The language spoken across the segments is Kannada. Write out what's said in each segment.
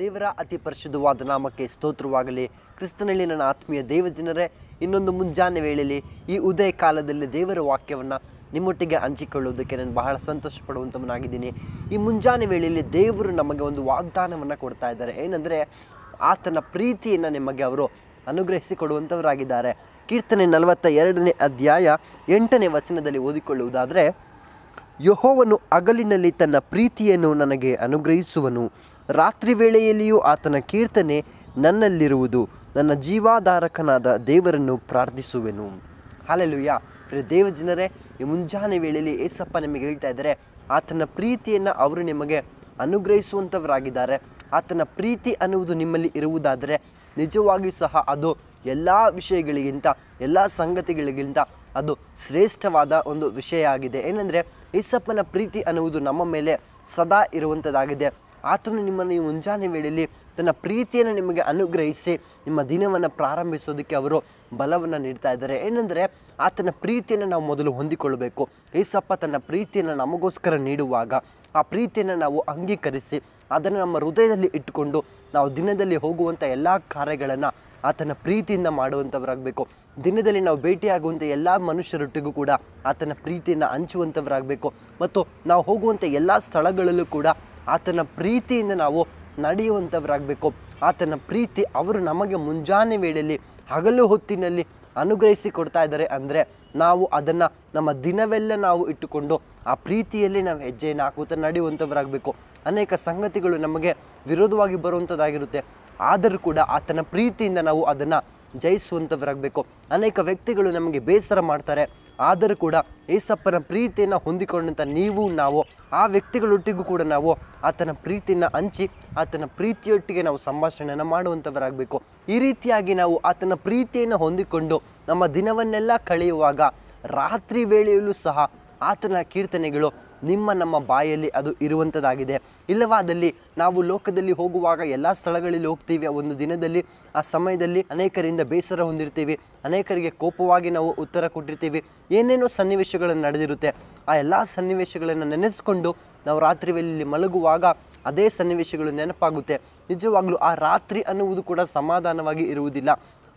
ದೇವರ ಅತಿ ಪರಿಶುದ್ಧವಾದ ನಾಮಕ್ಕೆ ಸ್ತೋತ್ರವಾಗಲಿ ಕ್ರಿಸ್ತನಲ್ಲಿ ನನ್ನ ಆತ್ಮೀಯ ಜನರೇ ಇನ್ನೊಂದು ಮುಂಜಾನೆ ವೇಳೆಯಲ್ಲಿ ಈ ಉದಯ ಕಾಲದಲ್ಲಿ ದೇವರ ವಾಕ್ಯವನ್ನು ನಿಮ್ಮೊಟ್ಟಿಗೆ ಹಂಚಿಕೊಳ್ಳುವುದಕ್ಕೆ ನಾನು ಬಹಳ ಸಂತೋಷ ಪಡುವಂಥವನಾಗಿದ್ದೀನಿ ಈ ಮುಂಜಾನೆ ವೇಳೆಯಲ್ಲಿ ದೇವರು ನಮಗೆ ಒಂದು ವಾಗ್ದಾನವನ್ನು ಕೊಡ್ತಾ ಇದ್ದಾರೆ ಏನಂದರೆ ಆತನ ಪ್ರೀತಿಯನ್ನು ನಿಮಗೆ ಅವರು ಅನುಗ್ರಹಿಸಿ ಕೀರ್ತನೆ ನಲವತ್ತ ಎರಡನೇ ಅಧ್ಯಾಯ ಎಂಟನೇ ವಚನದಲ್ಲಿ ಓದಿಕೊಳ್ಳುವುದಾದರೆ ಯಹೋವನು ಅಗಲಿನಲ್ಲಿ ತನ್ನ ಪ್ರೀತಿಯನ್ನು ನನಗೆ ಅನುಗ್ರಹಿಸುವನು ರಾತ್ರಿ ವೇಳೆಯಲ್ಲಿಯೂ ಆತನ ಕೀರ್ತನೆ ನನ್ನಲ್ಲಿರುವುದು ನನ್ನ ಜೀವಾಧಾರಕನಾದ ದೇವರನ್ನು ಪ್ರಾರ್ಥಿಸುವೆನು ಹಾಲೆಲುಯ್ಯ ಯಾ ದೇವ ಜನರೇ ಈ ಮುಂಜಾನೆ ವೇಳೆಯಲ್ಲಿ ಏಸಪ್ಪ ನಿಮಗೆ ಹೇಳ್ತಾ ಇದ್ದಾರೆ ಆತನ ಪ್ರೀತಿಯನ್ನು ಅವರು ನಿಮಗೆ ಅನುಗ್ರಹಿಸುವಂಥವರಾಗಿದ್ದಾರೆ ಆತನ ಪ್ರೀತಿ ಅನ್ನುವುದು ನಿಮ್ಮಲ್ಲಿ ಇರುವುದಾದರೆ ನಿಜವಾಗಿಯೂ ಸಹ ಅದು ಎಲ್ಲ ವಿಷಯಗಳಿಗಿಂತ ಎಲ್ಲ ಸಂಗತಿಗಳಿಗಿಂತ ಅದು ಶ್ರೇಷ್ಠವಾದ ಒಂದು ವಿಷಯ ಆಗಿದೆ ಏನೆಂದರೆ ಏಸಪ್ಪನ ಪ್ರೀತಿ ಅನ್ನುವುದು ನಮ್ಮ ಮೇಲೆ ಸದಾ ಇರುವಂಥದ್ದಾಗಿದೆ ಆತನು ನಿಮ್ಮನ್ನು ಈ ಮುಂಜಾನೆ ವೇಳೆಯಲ್ಲಿ ತನ್ನ ಪ್ರೀತಿಯನ್ನು ನಿಮಗೆ ಅನುಗ್ರಹಿಸಿ ನಿಮ್ಮ ದಿನವನ್ನು ಪ್ರಾರಂಭಿಸೋದಕ್ಕೆ ಅವರು ಬಲವನ್ನು ನೀಡ್ತಾ ಇದ್ದಾರೆ ಏನೆಂದರೆ ಆತನ ಪ್ರೀತಿಯನ್ನು ನಾವು ಮೊದಲು ಹೊಂದಿಕೊಳ್ಳಬೇಕು ಏಸಪ್ಪ ತನ್ನ ಪ್ರೀತಿಯನ್ನು ನಮಗೋಸ್ಕರ ನೀಡುವಾಗ ಆ ಪ್ರೀತಿಯನ್ನು ನಾವು ಅಂಗೀಕರಿಸಿ ಅದನ್ನು ನಮ್ಮ ಹೃದಯದಲ್ಲಿ ಇಟ್ಟುಕೊಂಡು ನಾವು ದಿನದಲ್ಲಿ ಹೋಗುವಂಥ ಎಲ್ಲ ಕಾರ್ಯಗಳನ್ನು ಆತನ ಪ್ರೀತಿಯಿಂದ ಮಾಡುವಂಥವರಾಗಬೇಕು ದಿನದಲ್ಲಿ ನಾವು ಭೇಟಿಯಾಗುವಂಥ ಎಲ್ಲ ಮನುಷ್ಯರೊಟ್ಟಿಗೂ ಕೂಡ ಆತನ ಪ್ರೀತಿಯನ್ನು ಹಂಚುವಂಥವರಾಗಬೇಕು ಮತ್ತು ನಾವು ಹೋಗುವಂಥ ಎಲ್ಲ ಸ್ಥಳಗಳಲ್ಲೂ ಕೂಡ ಆತನ ಪ್ರೀತಿಯಿಂದ ನಾವು ನಡೆಯುವಂಥವರಾಗಬೇಕು ಆತನ ಪ್ರೀತಿ ಅವರು ನಮಗೆ ಮುಂಜಾನೆ ವೇಳೆಯಲ್ಲಿ ಹಗಲು ಹೊತ್ತಿನಲ್ಲಿ ಅನುಗ್ರಹಿಸಿ ಕೊಡ್ತಾ ಇದ್ದಾರೆ ಅಂದರೆ ನಾವು ಅದನ್ನು ನಮ್ಮ ದಿನವೆಲ್ಲ ನಾವು ಇಟ್ಟುಕೊಂಡು ಆ ಪ್ರೀತಿಯಲ್ಲಿ ನಾವು ಹೆಜ್ಜೆಯನ್ನು ಹಾಕುತ್ತಾ ನಡೆಯುವಂಥವರಾಗಬೇಕು ಅನೇಕ ಸಂಗತಿಗಳು ನಮಗೆ ವಿರೋಧವಾಗಿ ಬರುವಂಥದ್ದಾಗಿರುತ್ತೆ ಆದರೂ ಕೂಡ ಆತನ ಪ್ರೀತಿಯಿಂದ ನಾವು ಅದನ್ನು ಜಯಿಸುವಂಥವರಾಗಬೇಕು ಅನೇಕ ವ್ಯಕ್ತಿಗಳು ನಮಗೆ ಬೇಸರ ಮಾಡ್ತಾರೆ ಆದರೂ ಕೂಡ ಏಸಪ್ಪನ ಪ್ರೀತಿಯನ್ನು ಹೊಂದಿಕೊಂಡಂಥ ನೀವು ನಾವು ಆ ವ್ಯಕ್ತಿಗಳೊಟ್ಟಿಗೂ ಕೂಡ ನಾವು ಆತನ ಪ್ರೀತಿಯನ್ನು ಹಂಚಿ ಆತನ ಪ್ರೀತಿಯೊಟ್ಟಿಗೆ ನಾವು ಸಂಭಾಷಣೆಯನ್ನು ಮಾಡುವಂಥವರಾಗಬೇಕು ಈ ರೀತಿಯಾಗಿ ನಾವು ಆತನ ಪ್ರೀತಿಯನ್ನು ಹೊಂದಿಕೊಂಡು ನಮ್ಮ ದಿನವನ್ನೆಲ್ಲ ಕಳೆಯುವಾಗ ರಾತ್ರಿ ವೇಳೆಯಲ್ಲೂ ಸಹ ಆತನ ಕೀರ್ತನೆಗಳು ನಿಮ್ಮ ನಮ್ಮ ಬಾಯಲ್ಲಿ ಅದು ಇರುವಂಥದ್ದಾಗಿದೆ ಇಲ್ಲವಾದಲ್ಲಿ ನಾವು ಲೋಕದಲ್ಲಿ ಹೋಗುವಾಗ ಎಲ್ಲ ಸ್ಥಳಗಳಲ್ಲಿ ಹೋಗ್ತೀವಿ ಒಂದು ದಿನದಲ್ಲಿ ಆ ಸಮಯದಲ್ಲಿ ಅನೇಕರಿಂದ ಬೇಸರ ಹೊಂದಿರ್ತೀವಿ ಅನೇಕರಿಗೆ ಕೋಪವಾಗಿ ನಾವು ಉತ್ತರ ಕೊಟ್ಟಿರ್ತೀವಿ ಏನೇನೋ ಸನ್ನಿವೇಶಗಳನ್ನು ನಡೆದಿರುತ್ತೆ ಆ ಎಲ್ಲ ಸನ್ನಿವೇಶಗಳನ್ನು ನೆನೆಸಿಕೊಂಡು ನಾವು ರಾತ್ರಿ ವೇಳೆಯಲ್ಲಿ ಮಲಗುವಾಗ ಅದೇ ಸನ್ನಿವೇಶಗಳು ನೆನಪಾಗುತ್ತೆ ನಿಜವಾಗಲೂ ಆ ರಾತ್ರಿ ಅನ್ನುವುದು ಕೂಡ ಸಮಾಧಾನವಾಗಿ ಇರುವುದಿಲ್ಲ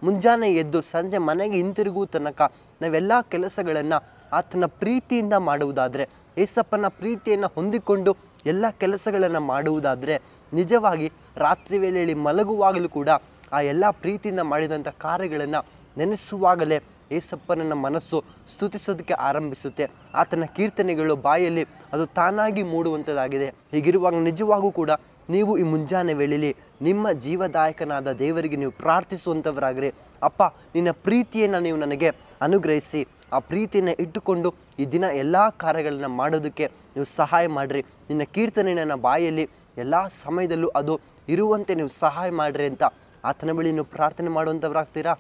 ಮುಂಜಾನೆ ಎದ್ದು ಸಂಜೆ ಮನೆಗೆ ಹಿಂತಿರುಗುವ ತನಕ ನಾವೆಲ್ಲ ಕೆಲಸಗಳನ್ನು ಆತನ ಪ್ರೀತಿಯಿಂದ ಮಾಡುವುದಾದರೆ ಏಸಪ್ಪನ ಪ್ರೀತಿಯನ್ನು ಹೊಂದಿಕೊಂಡು ಎಲ್ಲ ಕೆಲಸಗಳನ್ನು ಮಾಡುವುದಾದರೆ ನಿಜವಾಗಿ ರಾತ್ರಿ ವೇಳೆಯಲ್ಲಿ ಮಲಗುವಾಗಲೂ ಕೂಡ ಆ ಎಲ್ಲ ಪ್ರೀತಿಯಿಂದ ಮಾಡಿದಂಥ ಕಾರ್ಯಗಳನ್ನು ನೆನೆಸುವಾಗಲೇ ಯೇಸಪ್ಪನ ಮನಸ್ಸು ಸ್ತುತಿಸೋದಕ್ಕೆ ಆರಂಭಿಸುತ್ತೆ ಆತನ ಕೀರ್ತನೆಗಳು ಬಾಯಲ್ಲಿ ಅದು ತಾನಾಗಿ ಮೂಡುವಂಥದ್ದಾಗಿದೆ ಹೀಗಿರುವಾಗ ನಿಜವಾಗೂ ಕೂಡ ನೀವು ಈ ಮುಂಜಾನೆ ವೇಳೆಯಲ್ಲಿ ನಿಮ್ಮ ಜೀವದಾಯಕನಾದ ದೇವರಿಗೆ ನೀವು ಪ್ರಾರ್ಥಿಸುವಂಥವರಾಗಿರಿ ಅಪ್ಪ ನಿನ್ನ ಪ್ರೀತಿಯನ್ನು ನೀವು ನನಗೆ ಅನುಗ್ರಹಿಸಿ ಆ ಪ್ರೀತಿಯನ್ನು ಇಟ್ಟುಕೊಂಡು ಈ ದಿನ ಎಲ್ಲ ಕಾರ್ಯಗಳನ್ನು ಮಾಡೋದಕ್ಕೆ ನೀವು ಸಹಾಯ ಮಾಡಿರಿ ನಿನ್ನ ನನ್ನ ಬಾಯಲ್ಲಿ ಎಲ್ಲ ಸಮಯದಲ್ಲೂ ಅದು ಇರುವಂತೆ ನೀವು ಸಹಾಯ ಮಾಡಿರಿ ಅಂತ ಆತನ ಬಳಿ ನೀವು ಪ್ರಾರ್ಥನೆ ಮಾಡುವಂಥವ್ರಾಗ್ತೀರಾ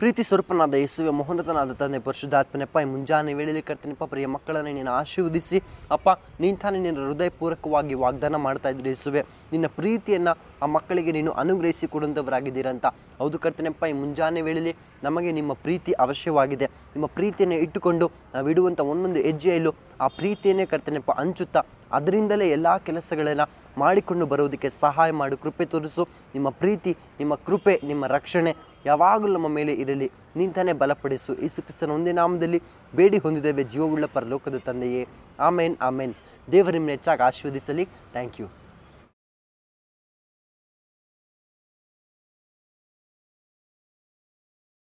ಪ್ರೀತಿ ಸ್ವರೂಪನಾದ ಯೇಸುವೆ ಮೋಹನತನಾದ ತಂದೆ ಪರಿಶುದ್ಧಾತ್ಮನಪ್ಪ ಈ ಮುಂಜಾನೆ ವೇಳೆಯಲ್ಲಿ ಕರ್ತನಪ್ಪ ಪ್ರಿಯ ಮಕ್ಕಳನ್ನು ನೀನು ಆಶೀರ್ವದಿಸಿ ಅಪ್ಪ ನೀನು ತಾನೇ ನಿನ್ನ ಹೃದಯಪೂರ್ವಕವಾಗಿ ವಾಗ್ದಾನ ಮಾಡ್ತಾ ಇದ್ದೀರಿ ಯೇಸುವೆ ನಿನ್ನ ಪ್ರೀತಿಯನ್ನು ಆ ಮಕ್ಕಳಿಗೆ ನೀನು ಅನುಗ್ರಹಿಸಿ ಕೊಡುವಂಥವರಾಗಿದ್ದೀರಂತ ಹೌದು ಕರ್ತನಪ್ಪ ಈ ಮುಂಜಾನೆ ವೇಳೆಯಲ್ಲಿ ನಮಗೆ ನಿಮ್ಮ ಪ್ರೀತಿ ಅವಶ್ಯವಾಗಿದೆ ನಿಮ್ಮ ಪ್ರೀತಿಯನ್ನು ಇಟ್ಟುಕೊಂಡು ನಾವು ಇಡುವಂಥ ಒಂದೊಂದು ಹೆಜ್ಜೆಯಲ್ಲೂ ಆ ಪ್ರೀತಿಯನ್ನೇ ಕರ್ತನಪ್ಪ ಹಂಚುತ್ತಾ ಅದರಿಂದಲೇ ಎಲ್ಲ ಕೆಲಸಗಳನ್ನು ಮಾಡಿಕೊಂಡು ಬರುವುದಕ್ಕೆ ಸಹಾಯ ಮಾಡು ಕೃಪೆ ತೋರಿಸು ನಿಮ್ಮ ಪ್ರೀತಿ ನಿಮ್ಮ ಕೃಪೆ ನಿಮ್ಮ ರಕ್ಷಣೆ ಯಾವಾಗಲೂ ನಮ್ಮ ಮೇಲೆ ಇರಲಿ ನಿಂತಾನೆ ಬಲಪಡಿಸು ಈ ಕ್ರಿಸ್ತನ ಒಂದೇ ನಾಮದಲ್ಲಿ ಬೇಡಿ ಹೊಂದಿದ್ದೇವೆ ಜೀವವುಳ್ಳ ಪರಲೋಕದ ತಂದೆಯೇ ಆಮೇನ್ ಆಮೇನ್ ದೇವರಿಮ್ಮನ್ನು ಹೆಚ್ಚಾಗಿ ಆಶೀರ್ವದಿಸಲಿ ಥ್ಯಾಂಕ್ ಯು